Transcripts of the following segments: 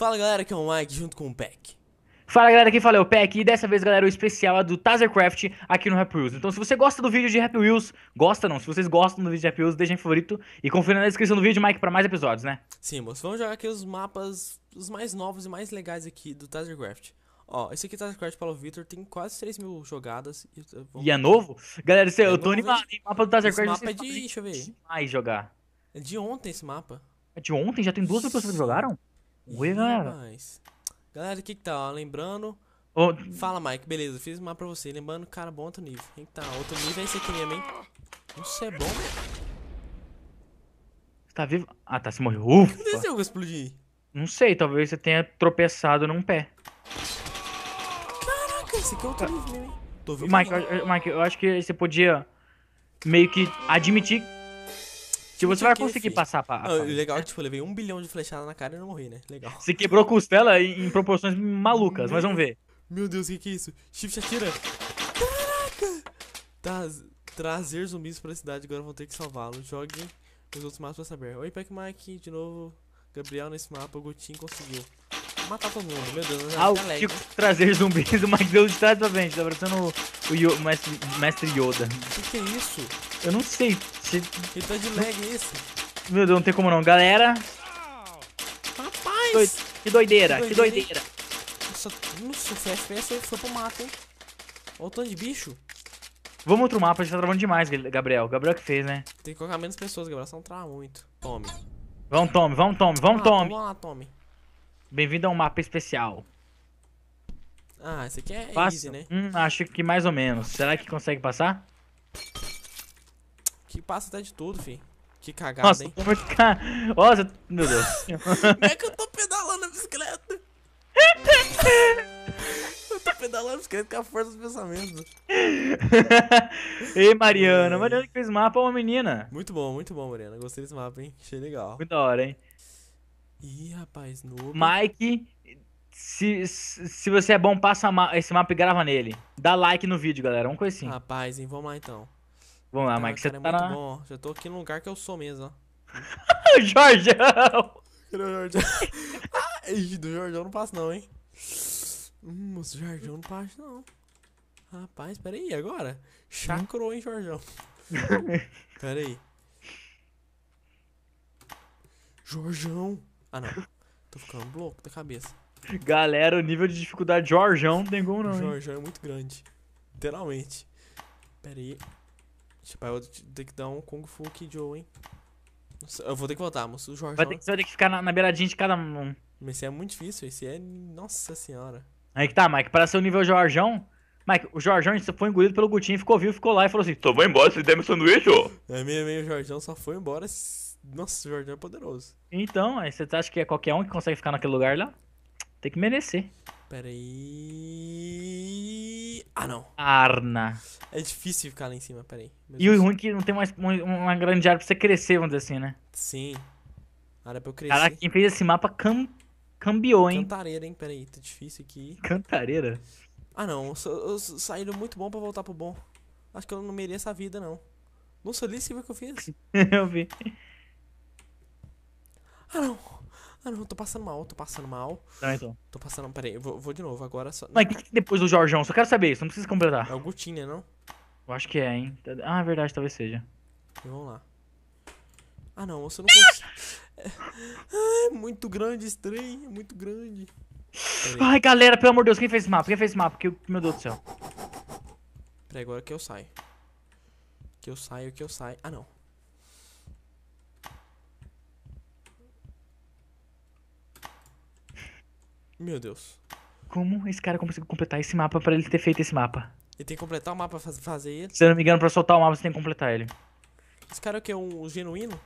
Fala galera, aqui é o Mike junto com o Peck. Fala galera, quem fala é o Peck e dessa vez galera o especial é do Tazercraft aqui no Happy Wheels. Então se você gosta do vídeo de Happy Wheels, gosta não, se vocês gostam do vídeo de Happy Wheels, deixem favorito e confira na descrição do vídeo, Mike, para mais episódios, né? Sim, moço, vamos jogar aqui os mapas, os mais novos e mais legais aqui do Tazercraft. Ó, esse aqui tá Crash Paulo Vitor, tem quase 3 mil jogadas. E, eh, vamos... e é novo? Galera, eu, eu é tô animado, hein? Mapa do Tazer Crash. Esse mapa é, é de, deixa eu ver. Demais jogar. É de ontem esse mapa. É de ontem? Já tem duas pessoas que jogaram? Oi, galera. Mais. Galera, o que, que tá? Ó, lembrando. Oh. Fala, Mike, beleza, fiz uma pra você. Lembrando, cara, bom outro nível. Tem que tá, outro nível é esse aqui mesmo, hein? Isso é bom, Você tá vivo? Ah, tá, você morreu. Ufa. O que aconteceu que eu explodi? Não sei, talvez você tenha tropeçado num pé. Caraca, esse aqui é outro nível hein? Tô vivo. Mike, eu, Mike, eu acho que você podia meio que admitir se tipo, você vai conseguir filho. passar pra. pra... Ah, legal que, tipo, eu levei um bilhão de flechada na cara e não morri, né? Legal. Você quebrou costela em, proporções malucas, meu... mas vamos ver. Meu Deus, o que, que é isso? Shift atira. Caraca! Tá, trazer zumbis pra cidade, agora vão ter que salvá-los. Jogue os outros mapas pra saber. Oi, Pac Mike, de novo. Gabriel nesse mapa, o Gutin conseguiu matar todo mundo, meu Deus. Ah, o tá Chico trazer zumbis, o Mike deu de trás pra frente, tá parecendo o, o, o, mestre, Yoda. O que, que é isso? Eu não sei. Se... Que tá de lag é isso. Meu Deus, não tem como não. Galera. Rapaz! Que doideira, que doideira. Que doideira. Nossa, nossa, o FPS é foi pro mato, hein? Olha o tanto de bicho. Vamos outro mapa, a gente tá travando demais, Gabriel. Gabriel que fez, né? Tem que colocar menos pessoas, Gabriel, senão trava muito. Tome. Vamos, Tome, vamos, Tome, vamos, ah, Tome. Vamos lá, Tome. Bem-vindo a um mapa especial. Ah, esse aqui é Passa. easy, né? Hum, acho que mais ou menos. Será que consegue passar? Que passa até de tudo, fi. Que cagada, Nossa, hein? Muito ca... Nossa, meu Deus. Como é que eu tô pedalando a bicicleta? eu tô pedalando a bicicleta com a força dos pensamentos. Ei, Mariana. É. Mariana que fez mapa é uma menina. Muito bom, muito bom, Mariana. Gostei desse mapa, hein? Achei legal. Muito da hora, hein? Ih, rapaz, novo. Mike, se, se você é bom, passa esse mapa e grava nele. Dá like no vídeo, galera. Um coisinho. Assim. Rapaz, hein? Vamos lá então. Vamos lá, ah, Mike. Cara, você é tá é muito na... bom, Já tô aqui no lugar que eu sou mesmo, ó. Jorjão! Jorjão. ah, do Jorgão não passa não, hein? Hum, o Jorgão não passa não. Rapaz, peraí, agora? Chacrou, hein, Jorgão. peraí. Jorgão! Ah, não. Tô ficando louco da cabeça. Galera, o nível de dificuldade de Jorgão não tem como não, hein? é muito grande. Literalmente. Peraí. Tipo, eu vou ter que dar um Kung Fu kid Joe hein? Nossa, eu vou ter que voltar, moço. O Jorge. Vai é ter que, vai ter que ficar na, na, beiradinha de cada um. Mas esse é muito difícil, esse é. Nossa senhora. Aí que tá, Mike. Para ser o nível Jorjão. Mike, o Jorjão foi engolido pelo Gutinho, ficou vivo, ficou lá e falou assim: Tô, vou embora você der meu sanduíche, ô. É meio, meio, o Jorjão só foi embora. Nossa, o Jorjão é poderoso. Então, aí você acha que é qualquer um que consegue ficar naquele lugar lá? Tem que merecer. Peraí. Ah, não. Arna. É difícil ficar lá em cima, peraí. e o ruim é que não tem mais uma grande área pra você crescer, vamos dizer assim, né? Sim. Área pra eu crescer. Caraca, quem fez esse mapa cam... cambiou, hein? Cantareira, hein? Peraí, tá difícil aqui. Cantareira? Ah, não. Eu, saí do muito bom pra voltar pro bom. Acho que eu não mereço a vida, não. Nossa, ali você viu o que eu fiz? eu vi. Ah, não. Ah, não, tô passando mal, tô passando mal. Tá, então. Tô passando Peraí, eu vou, vou de novo agora só. Mas o que, que depois do Jorjão? Só quero saber isso, não precisa completar. É o Gutinha, né, não? Eu acho que é, hein? Ah, é verdade, talvez seja. Então, vamos lá. Ah, não, você não consegue. ah, é muito grande esse trem, é muito grande. Ai, galera, pelo amor de Deus, quem fez esse mapa? Quem fez esse mapa? Que, meu Deus do céu. Peraí, agora que eu saio. Que eu saio, que eu saio. Ah, não. Meu Deus. Como esse cara conseguiu completar esse mapa pra ele ter feito esse mapa? Ele tem que completar o mapa pra fazer ele? Se eu não me engano, pra soltar o mapa você tem que completar ele. Esse cara é o que? Um, um genuíno?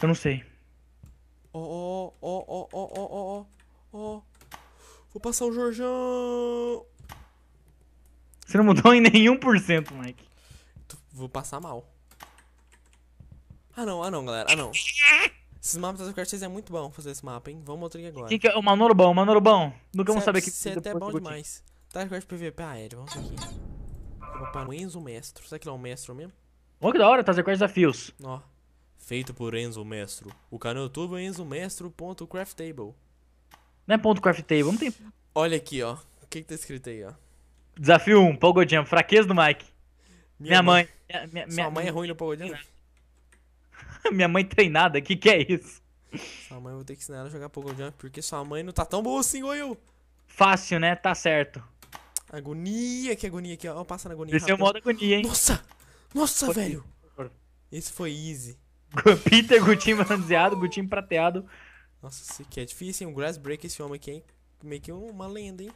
Eu não sei. Ó, ó, ó, ó, ó, ó, ó, ó. Vou passar o Jorjão. Você não mudou em nenhum por cento, Mike. Vou passar mal. Ah não, ah não, galera, ah não. Esses mapas das Warcraft 6 é muito bom fazer esse mapa, hein? Vamos outro aqui agora. Quem que é o Manorobão? Manorobão? Nunca vamos é saber que Você é até bom demais. Tarcraft tá, PVP aéreo, ah, vamos aqui. o Enzo Mestro. Será que ele é um mestro mesmo? Olha que da hora, Tazer Quest Desafios. Ó. Feito por Enzo Mestro. O canal YouTube é enzomestro.craftable. Não é ponto Crafttable, não tem... Olha aqui, ó. O que que tá escrito aí, ó? Desafio 1, Pogo Jam. Fraqueza do Mike. Minha, minha mãe. mãe. Minha, minha, Sua minha... mãe é ruim no Pogo Minha mãe treinada, que que é isso? Sua mãe, eu vou ter que ensinar ela a jogar Pogo Jump, porque sua mãe não tá tão boa assim igual eu. Fácil, né? Tá certo. Agonia, que agonia aqui, ó. Passa na agonia. Esse é o modo agonia, hein? Nossa! Nossa, Foi velho! Esse foi easy. Peter, Gutinho bronzeado, Gutinho prateado. Nossa, isso aqui é difícil, hein? Um Grass Break, esse homem aqui, hein? Meio que uma lenda, hein?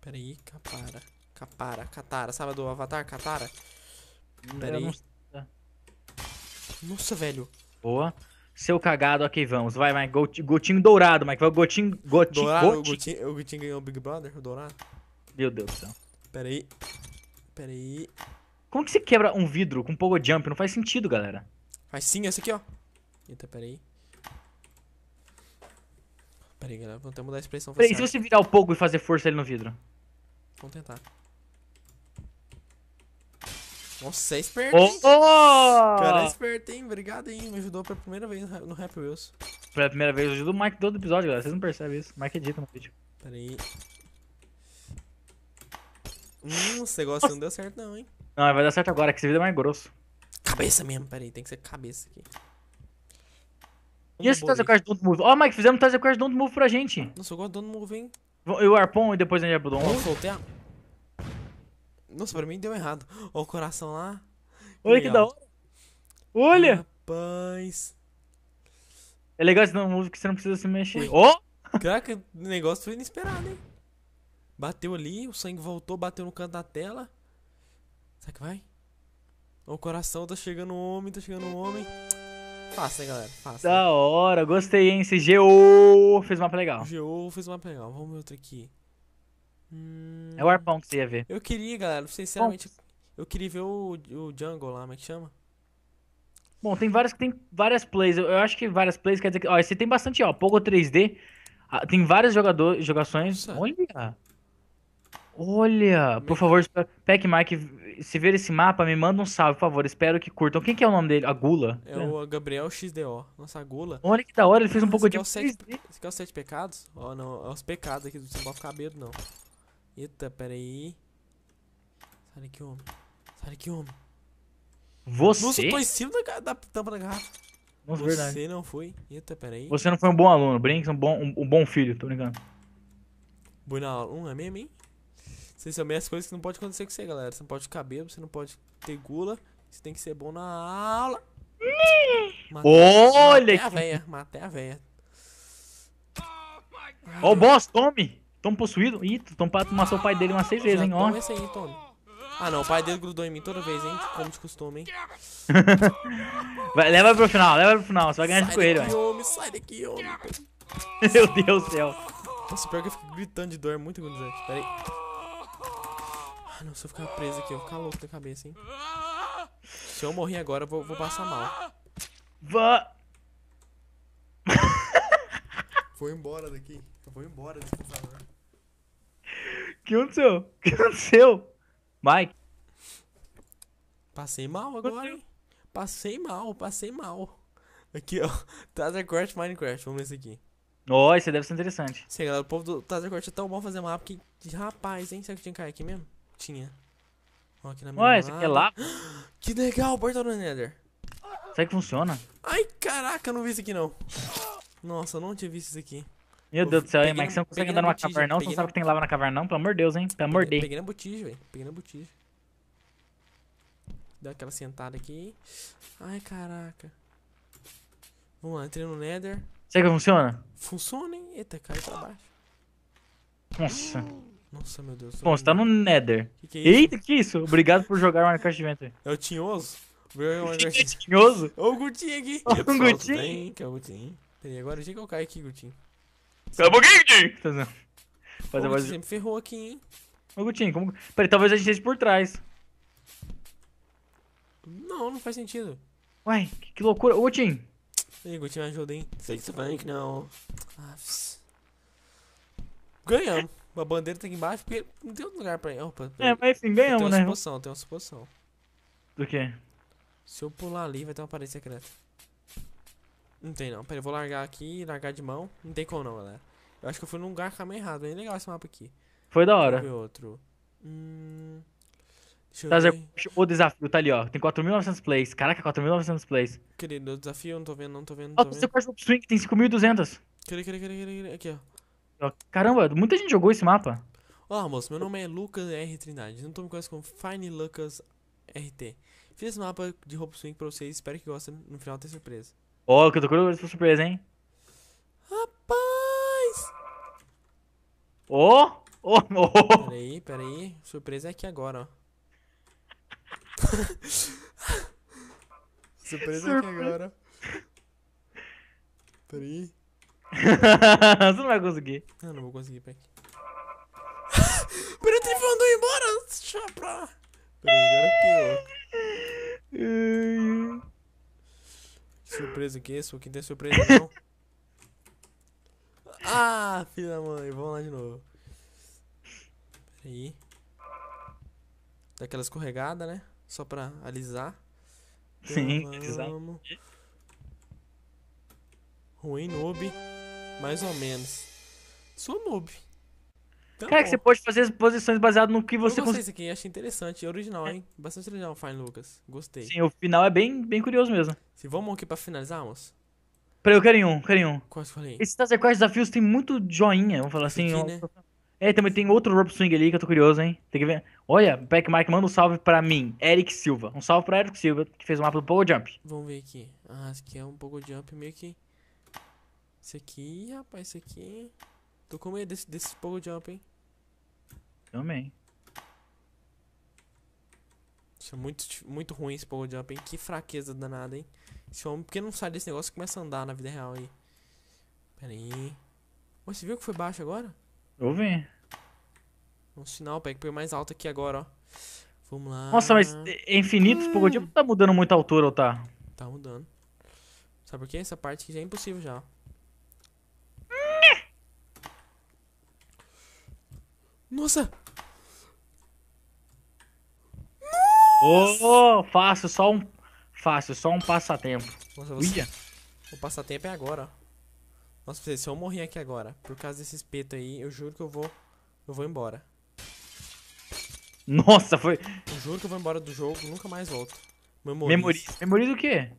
Pera aí, Capara. Capara, Catara. Sabe do Avatar, Catara? Pera aí. Não... Nossa, velho. Boa. Seu cagado, ok, vamos. Vai, vai. Gotinho dourado, Mike. Vai o gotinho. Gotinho. Dourado, gotinho. O, gotinho, o gotinho ganhou o Big Brother, o dourado. Meu Deus do céu. Pera aí. Pera aí. Como que você quebra um vidro com pogo jump? Não faz sentido, galera. Faz sim, esse aqui, ó. Eita, pera aí. Pera aí, galera. Vamos até mudar a expressão. Pera aí, se você virar o pogo e fazer força ali no vidro? Vamos tentar. Nossa, você é esperto, hein? Oh! Cara, é esperto, hein? Obrigado, hein? Me ajudou pela primeira vez no Rap Wheels. Pela primeira vez, eu ajudo o Mike todo episódio, galera. Vocês não percebem isso. O Mike edita no vídeo. Pera aí. Hum, esse negócio não deu certo não, hein? Não, vai dar certo agora, que esse vídeo é mais grosso. Cabeça mesmo, pera aí. Tem que ser cabeça aqui. E esse Tazer Quest Don't Move? Ó, oh, Mike, fizemos Tazer Quest Don't Move pra gente. Nossa, eu gosto do Don't Move, hein? E o Arpon e depois a gente vai pro Don't Move. Vamos soltar? Nossa, pra mim deu errado. Olha o coração lá. Olha que da hora. Olha! Rapaz. É legal esse novo que você não precisa se mexer. Ó! Oh! Caraca, o negócio foi inesperado, hein? Bateu ali, o sangue voltou, bateu no canto da tela. Será que vai? O coração tá chegando um homem, tá chegando um homem. Faça, hein, galera. Faça. Da hora, gostei, hein? Esse GO fez uma legal. GO fez uma legal. Vamos ver outro aqui. Hum... É o arpão que você ia ver. Eu queria, galera, sinceramente, Bom, eu queria ver o, o Jungle lá, como é que chama? Bom, tem várias, tem várias plays. Eu, eu acho que várias plays quer dizer que. Ó, esse tem bastante, ó. Pogo 3D. Ah, tem várias jogador, jogações. Nossa. Olha! Olha! Por favor, Pac Mike, se ver esse mapa, me manda um salve, por favor. Espero que curtam. Quem que é o nome dele? A Gula? É, o Gabriel XDO. Nossa, a Gula. Olha que da hora, ele fez um pouco de. É esse aqui é os sete pecados? Ó, oh, não. É os pecados aqui, não pode ficar medo, não. Eita, peraí. Sai daqui, homem. Sai daqui, homem. Você? Nossa, eu tô em cima da, da tampa da garrafa. Nossa, Você é verdade. Você não foi. Eita, peraí. Você não foi um bom aluno. Brinks, um bom, um, um bom filho, tô brincando. Boi Bom aluno é mesmo, hein? Vocês são as coisas que não pode acontecer com você, galera. Você não pode ficar bêbado, você não pode ter gula. Você tem que ser bom na aula. Matei, Olha! Matei que... a véia, matei a véia. Ô, oh, boss, tome! Tom possuído? Ih, Tom amassou o pai dele umas seis vezes, hein? Ó. esse aí, Tom. Ah não, o pai dele grudou em mim toda vez, hein? Como de costume, hein? vai, leva pro final, leva pro final. Você vai ganhar de coelho, velho. Sai daqui, homem, sai daqui, homem. Meu Deus do céu. Nossa, pior que eu fico gritando de dor, é muito agonizante. Pera aí. Ah não, se eu ficar preso aqui, eu vou ficar louco da cabeça, hein? Se eu morrer agora, eu vou, vou passar mal. Vá! Vou embora daqui. Eu vou embora desse que aconteceu? O que aconteceu? Mike? Passei mal agora, hein? Passei mal, passei mal. Aqui, ó. Tazer Crash Minecraft, vamos ver isso aqui. Ó, oh, isso deve ser interessante. Sim, galera, o povo do Tazer Crash é tão bom fazer mapa que. Rapaz, hein? Será que tinha que cair aqui mesmo? Tinha. Ó, aqui na minha. Ué, isso aqui é lá? Que legal, portal do Nether. Será que funciona? Ai, caraca, eu não vi isso aqui não. Nossa, eu não tinha visto isso aqui. Meu Deus do céu, hein, Mike, você não consegue andar numa caverna não? Você não sabe que tem lava na caverna não? Pelo amor de Deus, hein? Pelo amor de Deus. Peguei na botija, velho. Peguei na botija. Dá aquela sentada aqui. Ai, caraca. Vamos lá, entrei no Nether. Será que funciona? Funciona, hein? Eita, caiu pra baixo. Nossa. Nossa, meu Deus. Bom, você tá no Nether. Que que é Eita, que isso? Obrigado por jogar Minecraft Adventure. É o Tinhoso? É Tinhoso? Ô, o Gutinho aqui. o Gutinho. Vem, que é o Gutinho. Peraí, agora o dia que eu caio aqui, Gutinho. Cala a boquinha, Tim! Tá Fazer a voz. ferrou aqui, hein? Ô, Gutinho, como. Peraí, talvez a gente esteja por trás. Não, não faz sentido. Uai, que, que loucura. Ô, Gutinho. Ei, Gutinho, ajuda, hein? Sei que você vai que não. Ah, ganhamos. A bandeira tá aqui embaixo porque não tem outro lugar pra ir. Opa, é, mas enfim, ganhamos, né? tem uma né? Suposição, tem uma suposição. Do quê? Se eu pular ali, vai ter uma parede secreta. Não tem não. Pera, eu vou largar aqui, largar de mão. Não tem como não, galera. Eu acho que eu fui num lugar caminho tá errado. Bem legal esse mapa aqui. Foi da hora. Ver outro. Hum... Deixa eu ver. O desafio tá ali, ó. Tem 4.900 plays. Caraca, 4.900 plays. Querido, o desafio, não tô vendo, não tô vendo. ó, você faz o swing, tem 5.200. Querido, querido, querido, querido. Aqui, ó. Caramba, muita gente jogou esse mapa. Olá, moço. Meu nome é Lucas R. Trindade. Não tô me conhecendo como Fine Lucas RT. Fiz esse mapa de Hope Swing pra vocês. Espero que gostem. No final tem surpresa. Ó, oh, que eu tô curioso pra surpresa, hein? Rapaz! Ô! Ô, ô! Peraí, peraí. Surpresa é aqui agora, ó. surpresa é Surpre... aqui agora. Peraí. Você não vai conseguir. Não, ah, não vou conseguir, peraí. Peraí, o andou embora! Chapra! Peraí, agora é aqui, ó. Surpresa que isso? Quem tem surpresa não. ah, filha da mãe, vamos lá de novo. Peraí. Dá aquela escorregada, né? Só pra alisar. Sim, vamos. Ruim, noob. Mais ou menos. Sou noob. Tá Cara, que você pode fazer as posições baseadas no que você consegue. Isso aqui, achei interessante, é original, hein? Bastante original, Fine Lucas. Gostei. Sim, o final é bem, bem curioso mesmo. Se vamos aqui pra finalizarmos? Peraí, eu quero um, quero um. Quase falei. Esses Tazer Quest desafios tem muito joinha, vamos falar assim. Aqui, né? É, também tem outro Rope Swing ali que eu tô curioso, hein? Tem que ver. Olha, Pac Mike, manda um salve pra mim, Eric Silva. Um salve pra Eric Silva, que fez o mapa do Pogo Jump. Vamos ver aqui. Ah, esse aqui é um Pogo Jump meio que. Esse aqui, rapaz, esse aqui. Tô com medo desse, desse Pogo Jump, hein? Também. Isso é muito, muito ruim esse power jump, hein? Que fraqueza danada, hein? Esse homem, porque não sai desse negócio e começa a andar na vida real aí. Pera aí. você viu que foi baixo agora? Eu vi. Um sinal, pega foi mais alto aqui agora, ó. Vamos lá. Nossa, mas é infinitos hum. power tá mudando muita altura, ou tá? Tá mudando. Sabe por quê? Essa parte aqui já é impossível já. Nossa! Ô, oh, fácil, só um. Fácil, só um passatempo. Nossa, você... O passatempo é agora, ó. Nossa, se eu morrer aqui agora, por causa desse espeto aí, eu juro que eu vou. Eu vou embora. Nossa, foi. Eu juro que eu vou embora do jogo, nunca mais volto. Memoriza. Memoriza, memoriza o quê?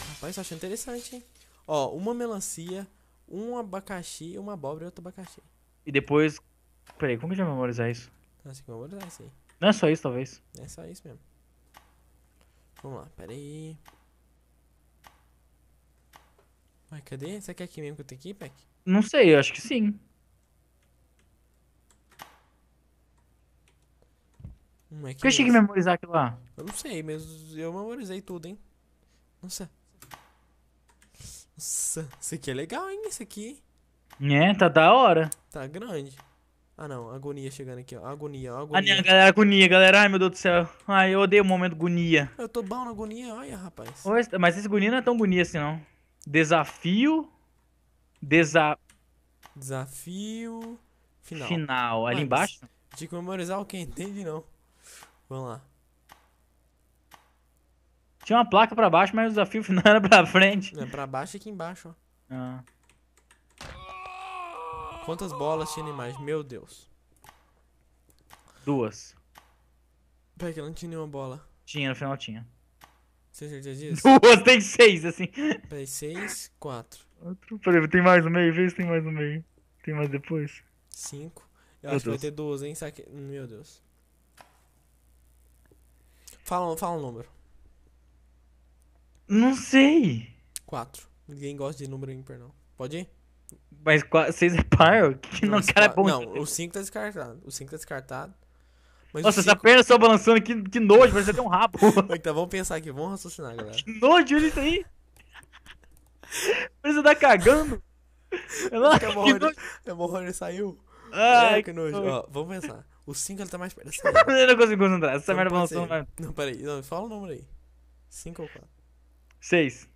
Rapaz, eu achei interessante, hein? Ó, uma melancia, um abacaxi, uma abóbora e outro abacaxi. E depois. Peraí, como que vai memorizar isso? Nossa, tem que memorizar isso aí. Não é só isso, talvez. É só isso mesmo. Vamos lá, pera aí. Ué, cadê? Será que é aqui mesmo que eu tenho que ir, Peck? Não sei, eu acho que sim. Como hum, é que Por que eu tinha que memorizar aquilo lá? Eu não sei, mas eu memorizei tudo, hein? Nossa. Nossa, isso aqui é legal, hein? Isso aqui. É, tá da hora. Tá grande. Ah não, agonia chegando aqui, ó. Agonia, ó, agonia. Agonia, galera, agonia, galera. Ai, meu Deus do céu. Ai, eu odeio o momento agonia. Eu tô bom na agonia, olha, rapaz. Mas esse agonia não é tão agonia assim, não. Desafio. Desa... Desafio. Final. Final. Ali mas, embaixo? De memorizar o que entende, não. Vamos lá. Tinha uma placa pra baixo, mas o desafio final era pra frente. É, pra baixo e é aqui embaixo, ó. Ah. Quantas bolas tinha na imagem? Meu Deus. Duas. Peraí, que não tinha nenhuma bola. Tinha, no final tinha. Você tem certeza disso? Duas, tem seis, assim. Peraí, seis, quatro. Outro, peraí, tem mais no meio? Vê se tem mais no meio. Tem mais depois? Cinco. Eu Meu acho Deus. que vai ter duas, hein? Saque... Meu Deus. Fala, fala um número. Não sei. Quatro. Ninguém gosta de número ímpar, não. Pode ir? Mas 6 é par? Que não, cara é bom. Não, o 5 tá descartado. O 5 tá descartado. Mas Nossa, cinco... essa perna só balançando, aqui, que nojo, parece até um rabo. então vamos pensar aqui, vamos raciocinar, galera. Que nojo, olha isso aí. Parece tá cagando. É ele saiu. Ai, é, que nojo. Ó, vamos pensar. O 5 ele tá mais perto eu não consigo concentrar, essa então, merda balançou. Não, peraí, não, fala o número aí. 5 ou 4? 6.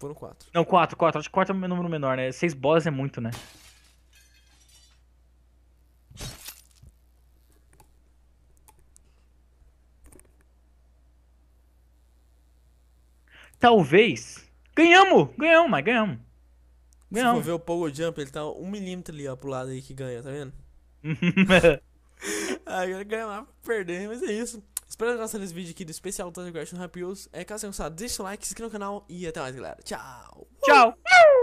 Foram quatro. Não, quatro, quatro. Acho que quatro é um número menor, né? Seis bolas é muito, né? Talvez. Ganhamos! Ganhamos, mas ganhamos. Ganhamos. Se for ver o Pogo Jump, ele tá um milímetro ali, ó, pro lado aí que ganha, tá vendo? Agora ganhar, perder, mas é isso. Espero ter gostem desse vídeo aqui do especial do Total Happy É, caso você gostado, deixa o like, se inscreva no canal e até mais, galera. Tchau! Tchau!